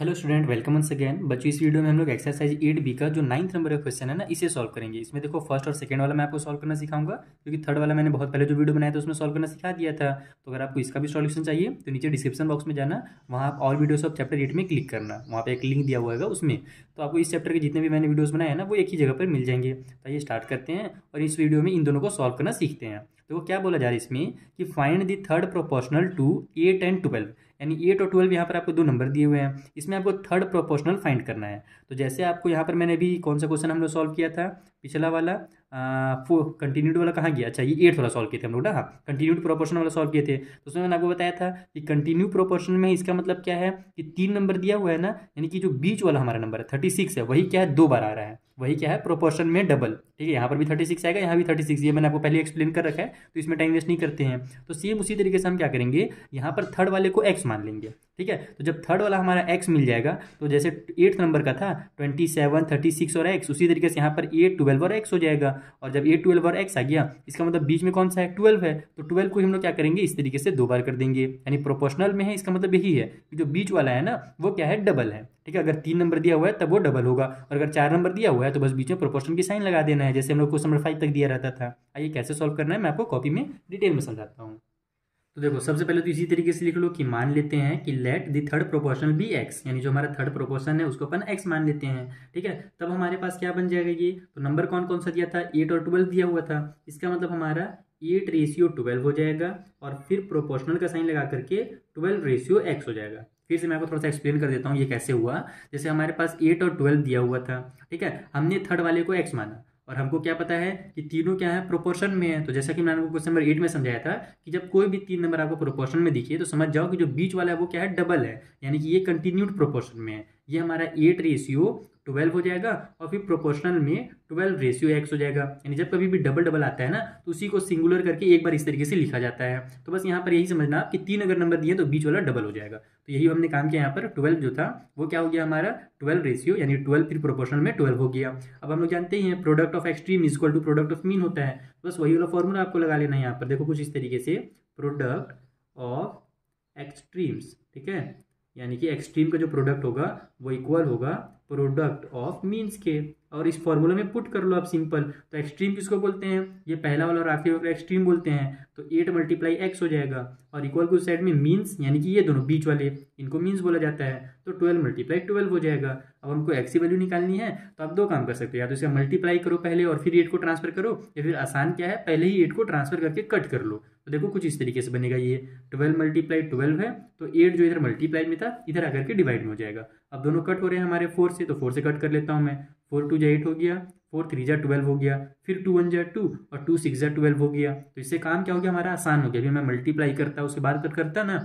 hello student welcome once again बच्चों इस video में हम लोग एक्सरसाइज एट बी का जो नाइन्थ नंबर का क्वेश्चन है ना इसे सॉल्व करेंगे इसमें देखो फर्स्ट और सेकंड वाला मैं आपको सॉल्व करना सिखाऊंगा क्योंकि थर्ड वाला मैंने बहुत पहले जो वीडियो बनाया था उसमें सॉल्व करना सिखा दिया था तो अगर आपको इसका भी सॉल्यूशन चाहिए तो नीचे डिस्क्रिप्शन बॉक्स में जाना वहाँ आप all video of chapter eight में क्लिक करना वहाँ पर एक लिंक दिया हुआ है उसमें तो आपको इस चैप्टर के जितने भी मैंने वीडियोस बनाए हैं ना वो एक ही जगह पर मिल जाएंगे तो ये स्टार्ट करते हैं और इस वीडियो में इन दोनों को सॉल्व करना सीखते हैं तो वो क्या बोला जा रहा है इसमें कि find the third proportional to eight and twelve यानी एट और ट्वेल्व यहाँ पर आपको दो नंबर दिए हुए हैं इसमें आपको थर्ड प्रोपोर्शनल फाइंड करना है तो जैसे आपको यहाँ पर मैंने अभी कौन सा क्वेश्चन हम लोग सॉल्व किया था पिछला वाला कंटिन्यूड वाला कहाँ गया अच्छा ये एट वाला सॉल्व किए थे हम लोग ना हाँ कंटिन्यूड प्रोपोर्शन वाला सॉल्व किए थे तो उसमें मैंने आपको बताया था कि कंटिन्यू प्रोपोर्शन में इसका मतलब क्या है कि तीन नंबर दिया हुआ है ना यानी कि जो बीच वाला हमारा नंबर है थर्टी सिक्स है वही क्या है दो बार आ रहा है वही क्या है प्रोपोर्शन में डबल ठीक है यहाँ पर भी थर्टी सिक्स आएगा यहाँ भी थर्टी सिक्स ये मैंने आपको पहले एक्सप्लेन कर रखा है तो इसमें टाइम वेस्ट नहीं करते हैं तो सेम उसी तरीके से हम क्या करेंगे यहाँ पर थर्ड वाले को एक्स मान लेंगे ठीक है तो जब थर्ड वाला हमारा एक्स मिल जाएगा तो जैसे एट्थ नंबर का था ट्वेंटी सेवन थर्टी सिक्स और एक्स उसी तरीके से यहाँ पर एट ट्वेल्व और एक्स हो जाएगा और जब एट ट्वेल्व और एक्स आ गया इसका मतलब बीच में कौन सा है ट्वेल्व है तो ट्वेल्व को हम लोग क्या करेंगे इस तरीके से दो बार कर देंगे यानी प्रोपोर्शनल में है इसका मतलब यही है जो बीच वाला है ना वो क्या है डबल है ठीक है अगर तीन नंबर दिया हुआ है तब वो डबल होगा और अगर चार नंबर दिया हुआ है है तो बस बीच में प्रोपोर्शन की साइन लगा देना है जैसे हम लोग क्वेश्चन नंबर फाइव तक दिया रहता था आइए कैसे सॉल्व करना है मैं आपको कॉपी में डिटेल में समझाता हूँ तो देखो सबसे पहले तो इसी तरीके से लिख लो कि मान लेते हैं कि let the third proportional be X यानी जो हमारा थर्ड प्रोपोर्शन है उसको अपन एक्स मान लेते हैं ठीक है तब हमारे पास क्या बन जाएगा ये तो नंबर कौन कौन सा दिया था एट और ट्वेल्व दिया हुआ था इसका मतलब हमारा एट रेशियो ट्वेल्व हो जाएगा और फिर प्रोपोर्शनल का साइन लगा करके ट्वेल्व रेशियो एक्स हो जाएगा फिर से मैं आपको थोड़ा सा एक्सप्लेन कर देता हूँ ये कैसे हुआ जैसे हमारे पास एट और ट्वेल्व दिया हुआ था ठीक है हमने थर्ड वाले को एक्स माना और हमको क्या पता है कि तीनों क्या है प्रोपोर्शन में है तो जैसा कि मैंने आपको क्वेश्चन नंबर एट में समझाया था कि जब कोई भी तीन नंबर आपको प्रोपोर्शन में दिखे तो समझ जाओ कि जो बीच वाला है वो क्या है डबल है यानी कि ये कंटिन्यूड प्रोपोर्शन में है ये हमारा एट रेशियो ट्वेल्व हो जाएगा और फिर प्रोपोर्शनल में ट्वेल्व रेशियो एक्स हो जाएगा यानी जब कभी भी डबल डबल आता है ना तो उसी को सिंगुलर करके एक बार इस तरीके से लिखा जाता है तो बस यहाँ पर यही समझना कि तीन अगर नंबर दिए तो बीच वाला डबल हो जाएगा तो यही हमने काम किया यहाँ पर ट्वेल्व जो था वो क्या हो गया हमारा ट्वेल्व रेशियो यानी ट्वेल्व फिर प्रोपोर्शनल में ट्वेल्व हो गया अब हम लोग जानते ही हैं product of extreme is equal to product of mean होता है बस वही वाला फॉर्मूला आपको लगा लेना है यहाँ पर देखो कुछ इस तरीके से प्रोडक्ट ऑफ एक्सट्रीम्स ठीक है यानी कि एक्सट्रीम का जो प्रोडक्ट होगा वो इक्वल होगा प्रोडक्ट ऑफ मीन्स के और इस फॉर्मूला में पुट कर लो आप सिंपल तो एक्सट्रीम किसको बोलते हैं ये पहला वाला और आखिरी वाला एक्सट्रीम बोलते हैं तो एट मल्टीप्लाई एक्स हो जाएगा और इक्वल को साइड में मीन्स यानी कि ये दोनों बीच वाले इनको मीन्स बोला जाता है तो ट्वेल्व मल्टीप्लाई ट्वेल्व हो जाएगा अब हमको एक्स की वैल्यू निकालनी है तो आप दो काम कर सकते हो या तो इसे मल्टीप्लाई करो पहले और फिर एट को ट्रांसफर करो या फिर आसान क्या है पहले ही एट को ट्रांसफर करके कट कर लो तो देखो कुछ इस तरीके से बनेगा ये ट्वेल्व मल्टीप्लाई ट्वेल्व है तो एट जो इधर मल्टीप्लाई में था इधर आकर के डिवाइड में हो जाएगा अब दोनों कट हो रहे हैं हमारे फोर से तो फोर से कट कर लेता हूँ मैं फोर टू जै एट हो गया फोर थ्री जै ट्वेल्व हो गया फिर टू वन जै टू और टू सिक्स जै ट्वेल्व हो गया तो इससे काम क्या हो गया हमारा आसान हो गया अभी मैं मल्टीप्लाई करता उसके बाद कट करता ना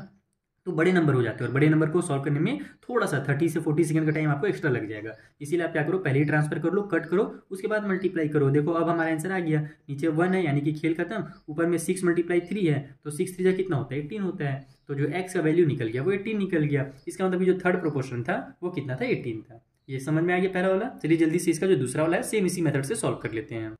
तो बड़े नंबर हो जाते हैं और बड़े नंबर को सॉल्व करने में थोड़ा सा थर्टी से फोर्टी सेकंड का टाइम आपको एक्स्ट्रा लग जाएगा इसीलिए आप क्या करो पहले ही ट्रांसफर कर लो कट करो उसके बाद मल्टीप्लाई करो देखो अब हमारा आंसर आ गया नीचे वन है यानी कि खेल खत्म ऊपर में सिक्स मल्टीप्लाई थ्री है तो सिक्स थ्री जा कितना होता है एट्टीन होता है तो जो एक्स का वैल्यू निकल गया वो एट्टीन निकल गया इसका मतलब जो थर्ड प्रोपोर्शन था वो कितना था एट्टीन था ये समझ में आ गया पहला वाला चलिए जल्दी से इसका जो दूसरा वाला है सेम इसी मेथड से सॉल्व कर लेते हैं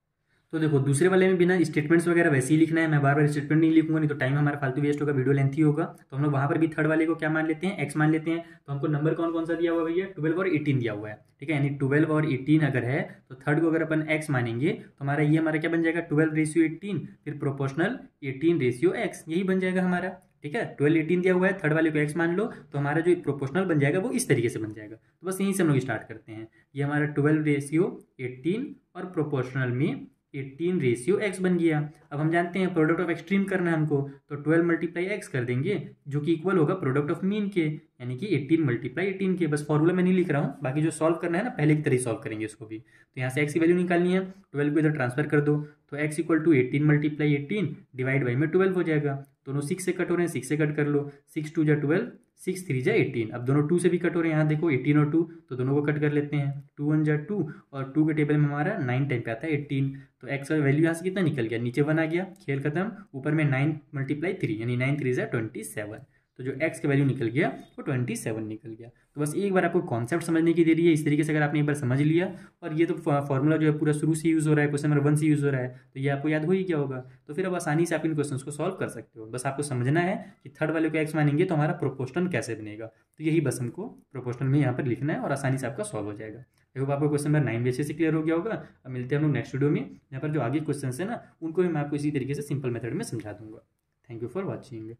तो देखो दूसरे वाले में बिना स्टेटमेंट्स वगैरह वैसे ही लिखना है मैं बार बार स्टेटमेंट नहीं लिखूंगा नहीं तो टाइम हमारा फालतू वेस्ट होगा वीडियो लेंथ ही होगा तो हम लोग वहाँ पर भी थर्ड वाले को क्या मान लेते हैं एक्स मान लेते हैं तो हमको नंबर कौन कौन सा दिया हुआ भैया ट्वेल्व और एटीन दिया हुआ है ठीक है यानी ट्वेल्व और एटीन अगर है तो थर्ड को अगर अपन एक्स मानेंगे तो हमारा ये हमारा क्या बन जाएगा ट्वेल्व रेशियो एटीन फिर प्रोपोर्शनल एटीन रेशियो एक्स यही बन जाएगा हमारा ठीक है ट्वेल्व एटीन दिया हुआ है थर्ड वाले को एक्स मान लो तो हमारा जो प्रोपोर्शनल बन जाएगा वो इस तरीके से बन जाएगा तो बस यहीं से हम लोग स्टार्ट करते हैं ये हमारा ट्वेल्व रेशियो एटीन और प्रोपोर्शनल में एटीन रेशियो एक्स बन गया अब हम जानते हैं प्रोडक्ट ऑफ एक्सट्रीम करना है हमको तो ट्वेल्व मल्टीप्लाई एक्स कर देंगे जो कि इक्वल होगा प्रोडक्ट ऑफ मीन के यानी कि एटीन मल्टीप्लाई एटीन के बस फॉर्मूला मैं नहीं लिख रहा हूँ बाकी जो सॉल्व करना है ना पहले की तरह सॉल्व करेंगे इसको भी तो यहाँ से एक्स की वैल्यू निकालनी है ट्वेल्व को इधर ट्रांसफर कर दो तो X equal to eighteen multiply eighteen divide by में ट्वेल्व हो जाएगा दोनों सिक्स से कट हो रहे हैं सिक्स से कट कर लो सिक्स टू या ट्वेल्व सिक्स थ्री जै एटीन अब दोनों टू से भी कट हो रहे हैं यहाँ देखो एटीन और टू तो दोनों को कट कर लेते हैं टू वन जै टू और टू के टेबल में हमारा नाइन टेन पे आता है एट्टीन तो एक्स का वैल्यू यहाँ से कितना निकल गया नीचे वन आ गया खेल खत्म ऊपर में नाइन मल्टीप्लाई थ्री यानी नाइन थ्री जै ट्वेंटी सेवन तो जो एक्स का वैल्यू निकल गया वो ट्वेंटी सेवन निकल गया तो बस एक बार आपको कॉन्सेप्ट समझने की दे रही है इस तरीके से अगर आपने एक बार समझ लिया और ये तो फॉर्मूला जो है पूरा शुरू से यूज़ हो रहा है क्वेश्चन नंबर वन से यूज़ हो रहा है तो ये आपको याद हो ही क्या होगा तो फिर अब आसानी से आप इन क्वेश्चन को सॉल्व कर सकते हो बस आपको समझना है कि थर्ड वैल्यू को एक्स मानेंगे तो हमारा प्रोपोर्शनल कैसे बनेगा तो यही बस हमको प्रोपोर्शनल में यहाँ पर लिखना है और आसानी से आपका सॉल्व हो जाएगा देखो आपको क्वेश्चन नंबर नाइन बेचे से क्लियर हो गया होगा अब मिलते हैं हम लोग नेक्स्ट वीडियो में यहाँ पर जो आगे क्वेश्चन है ना उनको भी मैं आपको इसी तरीके से सिंपल मेथड में समझा दूंगा थैंक यू फॉर वॉचिंग